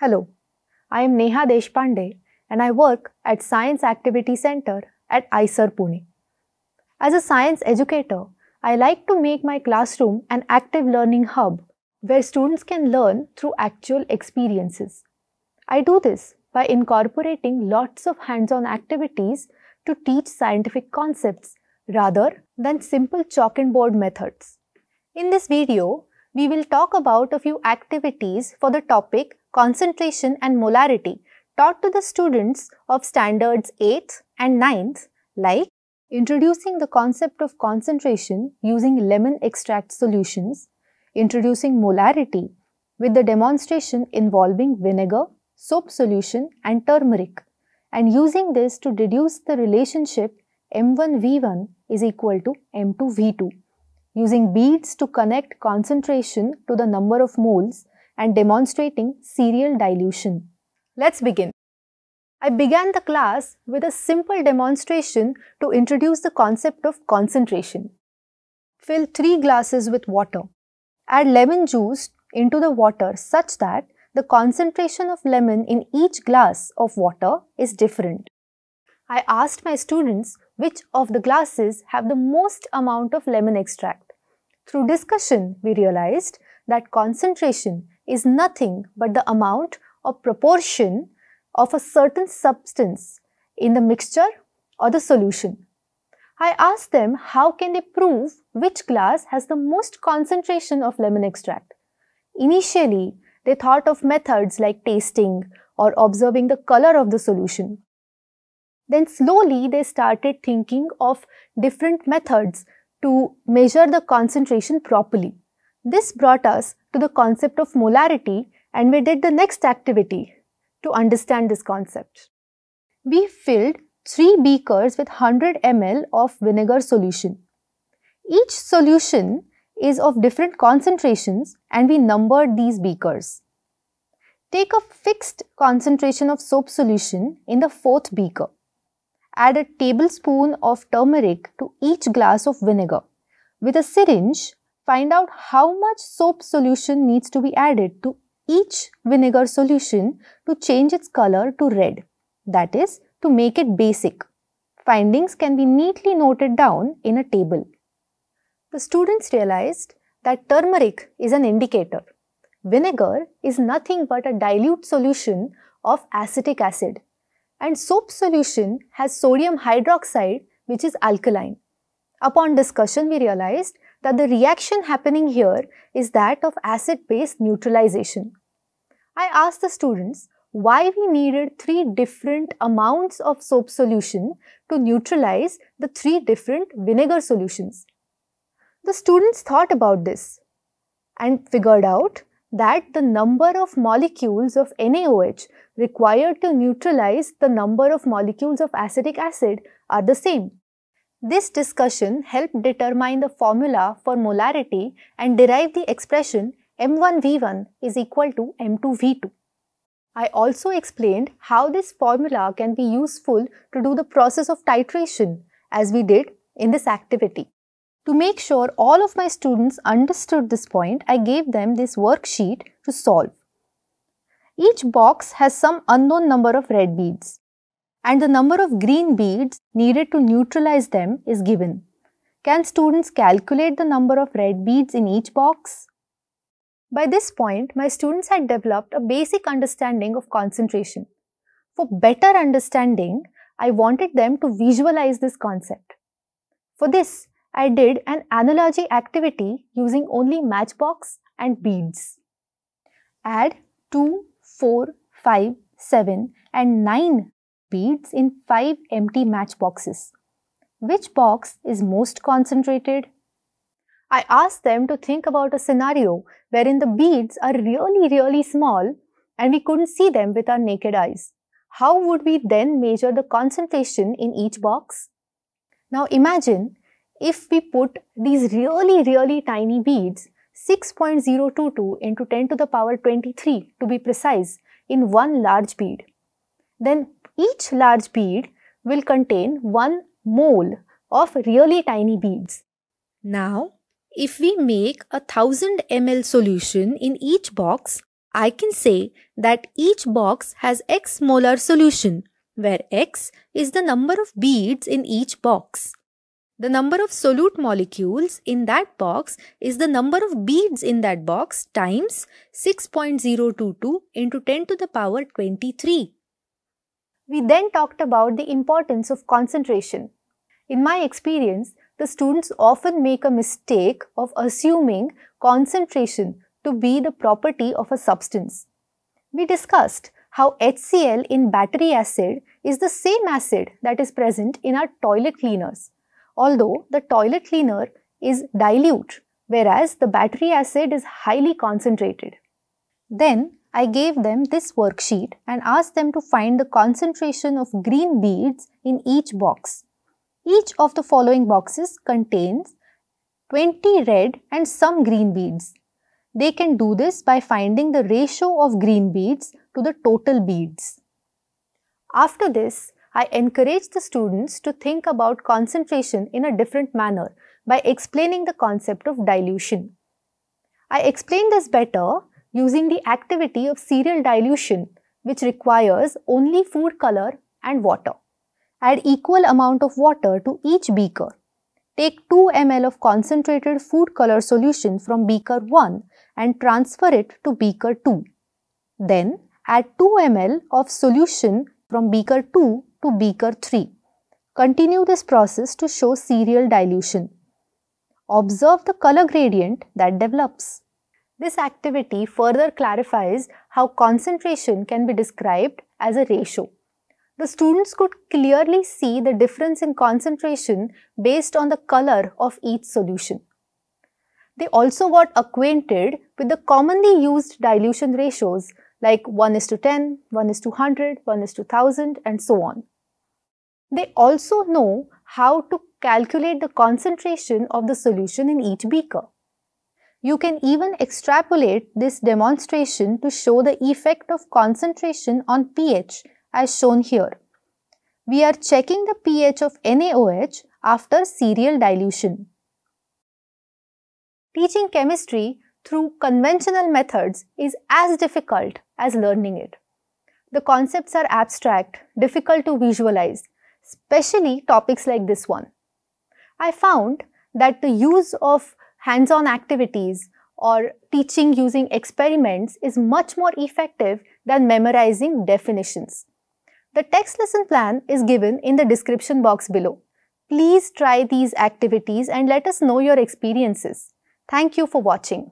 Hello, I am Neha Deshpande and I work at Science Activity Center at ICER Pune. As a science educator, I like to make my classroom an active learning hub where students can learn through actual experiences. I do this by incorporating lots of hands-on activities to teach scientific concepts rather than simple chalk and board methods. In this video, we will talk about a few activities for the topic concentration and molarity taught to the students of standards 8th and 9th like introducing the concept of concentration using lemon extract solutions, introducing molarity with the demonstration involving vinegar, soap solution and turmeric and using this to deduce the relationship M1V1 is equal to M2V2. Using beads to connect concentration to the number of moles and demonstrating serial dilution. Let's begin. I began the class with a simple demonstration to introduce the concept of concentration. Fill 3 glasses with water. Add lemon juice into the water such that the concentration of lemon in each glass of water is different. I asked my students which of the glasses have the most amount of lemon extract. Through discussion, we realized that concentration is nothing but the amount or proportion of a certain substance in the mixture or the solution. I asked them how can they prove which glass has the most concentration of lemon extract. Initially, they thought of methods like tasting or observing the color of the solution. Then slowly they started thinking of different methods to measure the concentration properly. This brought us to the concept of molarity and we did the next activity to understand this concept. We filled 3 beakers with 100 ml of vinegar solution. Each solution is of different concentrations and we numbered these beakers. Take a fixed concentration of soap solution in the fourth beaker. Add a tablespoon of turmeric to each glass of vinegar. With a syringe, find out how much soap solution needs to be added to each vinegar solution to change its color to red, that is, to make it basic. Findings can be neatly noted down in a table. The students realized that turmeric is an indicator. Vinegar is nothing but a dilute solution of acetic acid and soap solution has sodium hydroxide which is alkaline. Upon discussion, we realized that the reaction happening here is that of acid-base neutralization. I asked the students why we needed three different amounts of soap solution to neutralize the three different vinegar solutions. The students thought about this and figured out that the number of molecules of NaOH required to neutralize the number of molecules of acetic acid are the same. This discussion helped determine the formula for molarity and derive the expression m1v1 is equal to m2v2. I also explained how this formula can be useful to do the process of titration as we did in this activity. To make sure all of my students understood this point, I gave them this worksheet to solve. Each box has some unknown number of red beads and the number of green beads needed to neutralize them is given. Can students calculate the number of red beads in each box? By this point, my students had developed a basic understanding of concentration. For better understanding, I wanted them to visualize this concept. For this, I did an analogy activity using only matchbox and beads. Add 2, 4, 5, 7 and 9 beads in five empty matchboxes. Which box is most concentrated? I asked them to think about a scenario wherein the beads are really, really small and we couldn't see them with our naked eyes. How would we then measure the concentration in each box? Now imagine if we put these really, really tiny beads 6.022 into 10 to the power 23 to be precise in one large bead. Then each large bead will contain 1 mole of really tiny beads. Now, if we make a 1000 ml solution in each box, I can say that each box has x molar solution, where x is the number of beads in each box. The number of solute molecules in that box is the number of beads in that box times 6.022 into 10 to the power 23. We then talked about the importance of concentration. In my experience, the students often make a mistake of assuming concentration to be the property of a substance. We discussed how HCl in battery acid is the same acid that is present in our toilet cleaners, although the toilet cleaner is dilute, whereas the battery acid is highly concentrated. Then I gave them this worksheet and asked them to find the concentration of green beads in each box. Each of the following boxes contains 20 red and some green beads. They can do this by finding the ratio of green beads to the total beads. After this, I encourage the students to think about concentration in a different manner by explaining the concept of dilution. I explain this better using the activity of serial dilution which requires only food color and water. Add equal amount of water to each beaker. Take 2 ml of concentrated food color solution from beaker 1 and transfer it to beaker 2. Then add 2 ml of solution from beaker 2 to beaker 3. Continue this process to show serial dilution. Observe the color gradient that develops. This activity further clarifies how concentration can be described as a ratio. The students could clearly see the difference in concentration based on the color of each solution. They also got acquainted with the commonly used dilution ratios like 1 is to 10, 1 is to 100, 1 is to 1000 and so on. They also know how to calculate the concentration of the solution in each beaker. You can even extrapolate this demonstration to show the effect of concentration on pH as shown here. We are checking the pH of NaOH after serial dilution. Teaching chemistry through conventional methods is as difficult as learning it. The concepts are abstract, difficult to visualize, especially topics like this one. I found that the use of hands-on activities or teaching using experiments is much more effective than memorizing definitions. The text lesson plan is given in the description box below. Please try these activities and let us know your experiences. Thank you for watching.